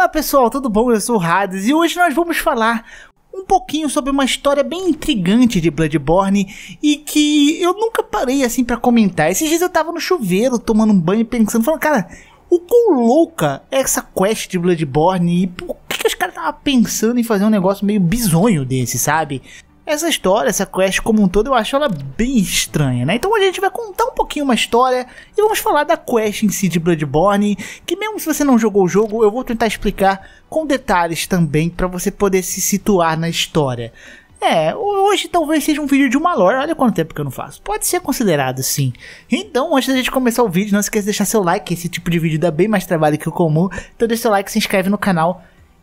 Olá pessoal, tudo bom? Eu sou o Hades e hoje nós vamos falar um pouquinho sobre uma história bem intrigante de Bloodborne e que eu nunca parei assim para comentar. Esses dias eu tava no chuveiro tomando um banho pensando, falando, cara, o quão louca é essa quest de Bloodborne e por que, que os caras estavam pensando em fazer um negócio meio bizonho desse, sabe? Essa história, essa quest como um todo, eu acho ela bem estranha, né? Então a gente vai contar um pouquinho uma história e vamos falar da quest em si de Bloodborne, que mesmo se você não jogou o jogo, eu vou tentar explicar com detalhes também para você poder se situar na história. É, hoje talvez seja um vídeo de uma lore, olha quanto tempo que eu não faço. Pode ser considerado sim. Então, antes da gente começar o vídeo, não esqueça de deixar seu like, esse tipo de vídeo dá bem mais trabalho que o comum. Então deixa seu like, se inscreve no canal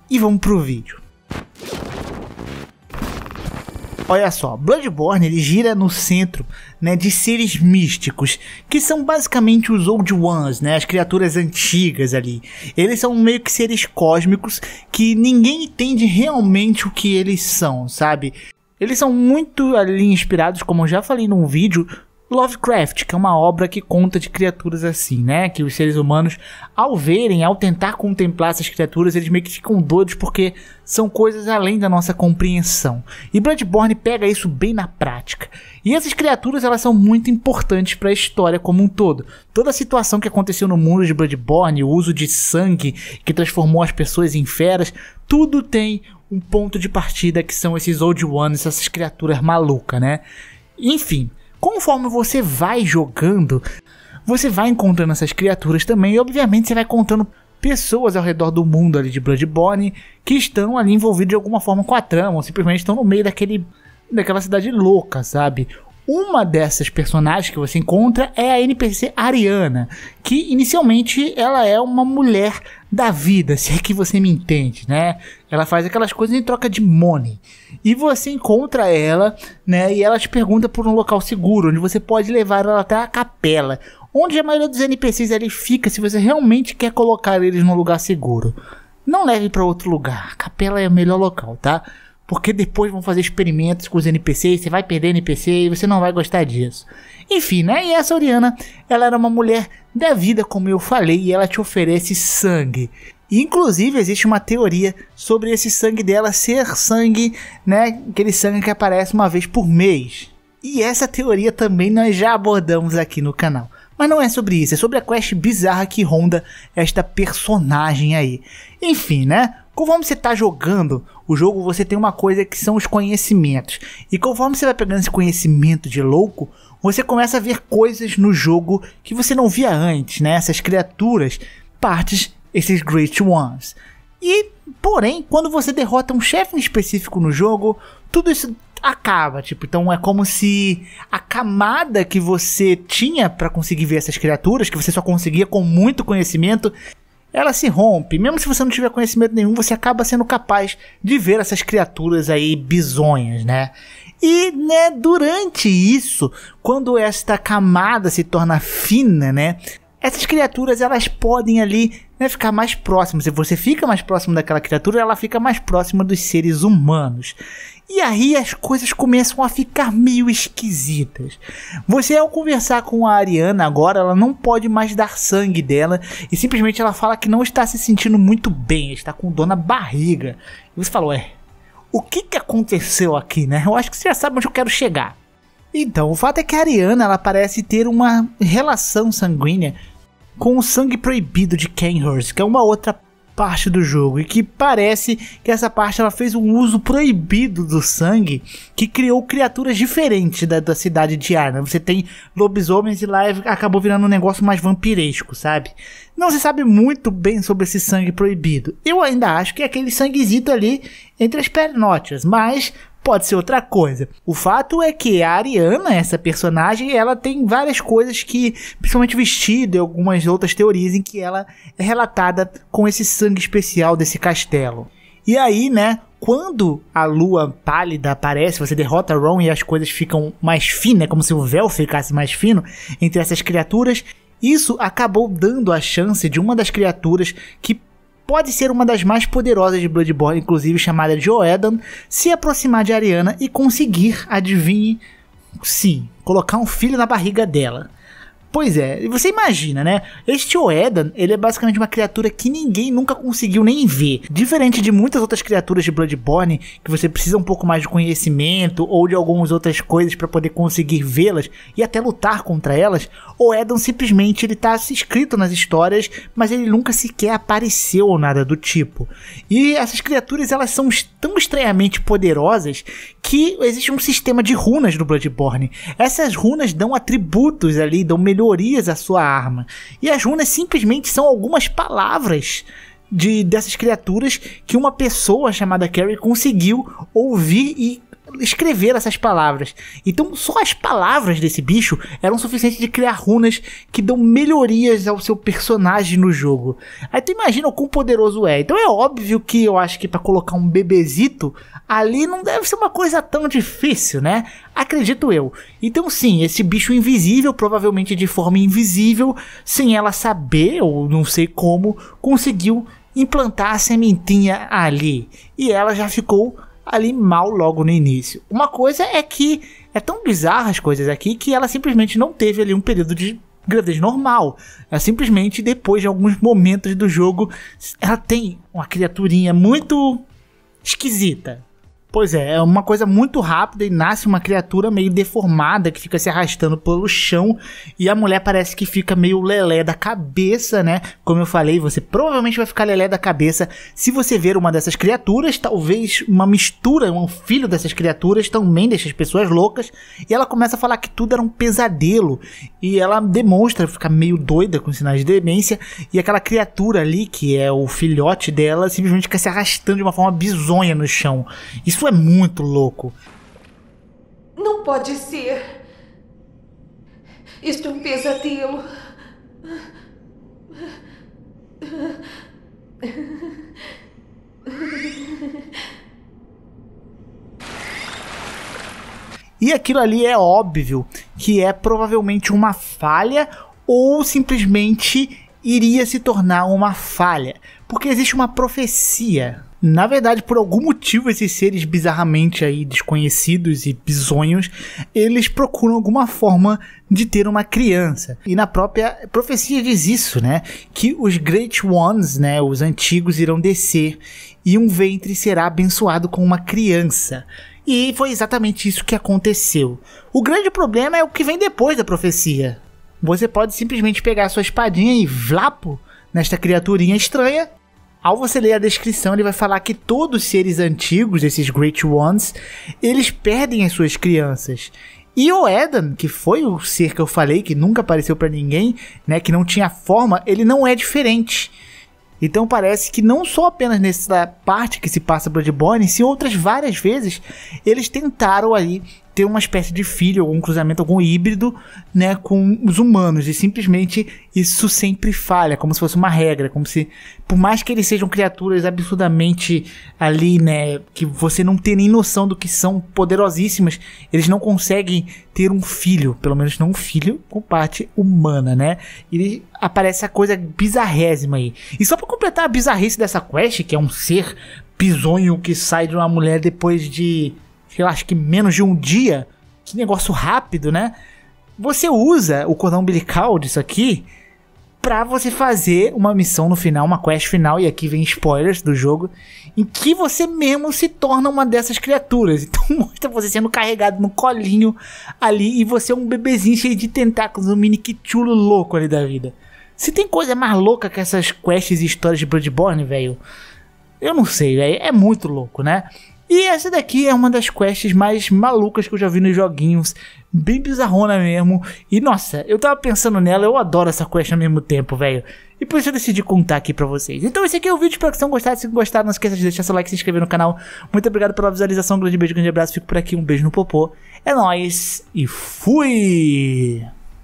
e vamos pro vídeo. Olha só, Bloodborne ele gira no centro né, de seres místicos, que são basicamente os Old Ones, né, as criaturas antigas ali. Eles são meio que seres cósmicos que ninguém entende realmente o que eles são, sabe? Eles são muito ali inspirados, como eu já falei num vídeo, Lovecraft, que é uma obra que conta de criaturas assim, né? Que os seres humanos, ao verem, ao tentar contemplar essas criaturas, eles meio que ficam doidos porque são coisas além da nossa compreensão. E Bloodborne pega isso bem na prática. E essas criaturas, elas são muito importantes para a história como um todo. Toda a situação que aconteceu no mundo de Bloodborne, o uso de sangue que transformou as pessoas em feras, tudo tem um ponto de partida que são esses Old Ones, essas criaturas malucas, né? Enfim, Conforme você vai jogando, você vai encontrando essas criaturas também e obviamente você vai contando pessoas ao redor do mundo ali de Bloodborne que estão ali envolvidos de alguma forma com a trama, ou simplesmente estão no meio daquele daquela cidade louca, sabe? Uma dessas personagens que você encontra é a NPC Ariana, que inicialmente ela é uma mulher da vida, se é que você me entende, né? Ela faz aquelas coisas em troca de money. E você encontra ela, né? E ela te pergunta por um local seguro, onde você pode levar ela até a capela, onde a maioria dos NPCs ali fica se você realmente quer colocar eles num lugar seguro. Não leve para outro lugar, a capela é o melhor local, tá? porque depois vão fazer experimentos com os NPCs, você vai perder NPC e você não vai gostar disso. Enfim, né? E essa Oriana, ela era uma mulher da vida, como eu falei, e ela te oferece sangue. inclusive, existe uma teoria sobre esse sangue dela ser sangue, né? Aquele sangue que aparece uma vez por mês. E essa teoria também nós já abordamos aqui no canal. Mas não é sobre isso, é sobre a quest bizarra que ronda esta personagem aí. Enfim, né? Conforme você está jogando o jogo, você tem uma coisa que são os conhecimentos. E conforme você vai pegando esse conhecimento de louco, você começa a ver coisas no jogo que você não via antes, né? Essas criaturas, partes, esses Great Ones. E, porém, quando você derrota um chefe específico no jogo, tudo isso acaba, tipo, então é como se a camada que você tinha para conseguir ver essas criaturas, que você só conseguia com muito conhecimento, ela se rompe. Mesmo se você não tiver conhecimento nenhum, você acaba sendo capaz de ver essas criaturas aí bizonhas, né? E, né, durante isso, quando esta camada se torna fina, né, essas criaturas elas podem ali né, ficar mais próximas. Se você fica mais próximo daquela criatura, ela fica mais próxima dos seres humanos. E aí as coisas começam a ficar meio esquisitas. Você, ao conversar com a Ariana agora, ela não pode mais dar sangue dela e simplesmente ela fala que não está se sentindo muito bem, está com dor na barriga. E você falou: é, o que, que aconteceu aqui, né? Eu acho que você já sabe onde eu quero chegar. Então, o fato é que a Ariana ela parece ter uma relação sanguínea com o Sangue Proibido de Kenhurst, que é uma outra parte do jogo e que parece que essa parte ela fez um uso proibido do sangue que criou criaturas diferentes da, da cidade de Arna. Você tem lobisomens e lá é, acabou virando um negócio mais vampiresco, sabe? Não se sabe muito bem sobre esse sangue proibido. Eu ainda acho que é aquele sanguezito ali entre as pernótias, mas pode ser outra coisa. O fato é que a Ariana, essa personagem, ela tem várias coisas que, principalmente vestido e algumas outras teorias, em que ela é relatada com esse sangue especial desse castelo. E aí, né, quando a lua pálida aparece, você derrota Ron e as coisas ficam mais finas, é como se o véu ficasse mais fino entre essas criaturas. Isso acabou dando a chance de uma das criaturas que pode ser uma das mais poderosas de Bloodborne, inclusive chamada de Oedan, se aproximar de Ariana e conseguir, adivinhe, sim, colocar um filho na barriga dela. Pois é, você imagina, né? Este Oedan, ele é basicamente uma criatura que ninguém nunca conseguiu nem ver. Diferente de muitas outras criaturas de Bloodborne, que você precisa um pouco mais de conhecimento ou de algumas outras coisas para poder conseguir vê-las e até lutar contra elas, Oedan simplesmente ele tá escrito nas histórias, mas ele nunca sequer apareceu ou nada do tipo. E essas criaturas, elas são tão estranhamente poderosas que existe um sistema de runas no Bloodborne. Essas runas dão atributos ali, dão melhorias melhorias à sua arma. E as runas simplesmente são algumas palavras de dessas criaturas que uma pessoa chamada Carrie conseguiu ouvir e escrever essas palavras. Então, só as palavras desse bicho eram suficientes de criar runas que dão melhorias ao seu personagem no jogo. Aí tu imagina o quão poderoso é. Então é óbvio que eu acho que para colocar um bebezito ali não deve ser uma coisa tão difícil, né? Acredito eu. Então, sim, esse bicho invisível, provavelmente de forma invisível, sem ela saber ou não sei como, conseguiu implantar a sementinha ali. E ela já ficou ali mal logo no início. Uma coisa é que é tão bizarra as coisas aqui que ela simplesmente não teve ali um período de gravidez normal. É simplesmente depois de alguns momentos do jogo, ela tem uma criaturinha muito esquisita. Pois é, é uma coisa muito rápida e nasce uma criatura meio deformada que fica se arrastando pelo chão e a mulher parece que fica meio lelé da cabeça, né? Como eu falei, você provavelmente vai ficar lelé da cabeça se você ver uma dessas criaturas, talvez uma mistura, um filho dessas criaturas também deixa as pessoas loucas e ela começa a falar que tudo era um pesadelo e ela demonstra ficar meio doida com sinais de demência e aquela criatura ali que é o filhote dela simplesmente fica se arrastando de uma forma bizonha no chão. Isso é muito louco. Não pode ser. Isto é um pesadelo. E aquilo ali é óbvio que é provavelmente uma falha ou simplesmente iria se tornar uma falha, porque existe uma profecia na verdade, por algum motivo, esses seres bizarramente aí desconhecidos e bizonhos, eles procuram alguma forma de ter uma criança. E na própria profecia diz isso, né? Que os Great Ones, né, os antigos, irão descer e um ventre será abençoado com uma criança. E foi exatamente isso que aconteceu. O grande problema é o que vem depois da profecia. Você pode simplesmente pegar sua espadinha e vlapo nesta criaturinha estranha ao você ler a descrição, ele vai falar que todos os seres antigos, esses Great Ones, eles perdem as suas crianças. E o Eden, que foi o ser que eu falei, que nunca apareceu para ninguém, né, que não tinha forma, ele não é diferente. Então parece que não só apenas nessa parte que se passa Bloodborne, se outras várias vezes eles tentaram aí ter uma espécie de filho, algum cruzamento, algum híbrido, né, com os humanos. E simplesmente isso sempre falha, como se fosse uma regra, como se, por mais que eles sejam criaturas absurdamente ali, né, que você não tem nem noção do que são poderosíssimas, eles não conseguem ter um filho, pelo menos não um filho com parte humana, né? E aparece a coisa bizarrésima aí. E só para completar a bizarrice dessa quest, que é um ser bizonho que sai de uma mulher depois de que eu acho que menos de um dia, que negócio rápido, né? Você usa o cordão umbilical disso aqui para você fazer uma missão no final, uma quest final, e aqui vem spoilers do jogo, em que você mesmo se torna uma dessas criaturas. Então mostra você sendo carregado no colinho ali e você é um bebezinho cheio de tentáculos, um mini kitulo louco ali da vida. Se tem coisa mais louca que essas quests e histórias de Bloodborne, velho, eu não sei, é muito louco, né? E essa daqui é uma das quests mais malucas que eu já vi nos joguinhos, bem bizarrona mesmo. E nossa, eu tava pensando nela, eu adoro essa quest ao mesmo tempo, velho. E por isso eu decidi contar aqui pra vocês. Então esse aqui é o vídeo, espero que vocês tenham gostado. Se gostaram, não esqueça de deixar seu like, se inscrever no canal. Muito obrigado pela visualização, um grande beijo, grande abraço. Fico por aqui, um beijo no popô. É nóis e fui!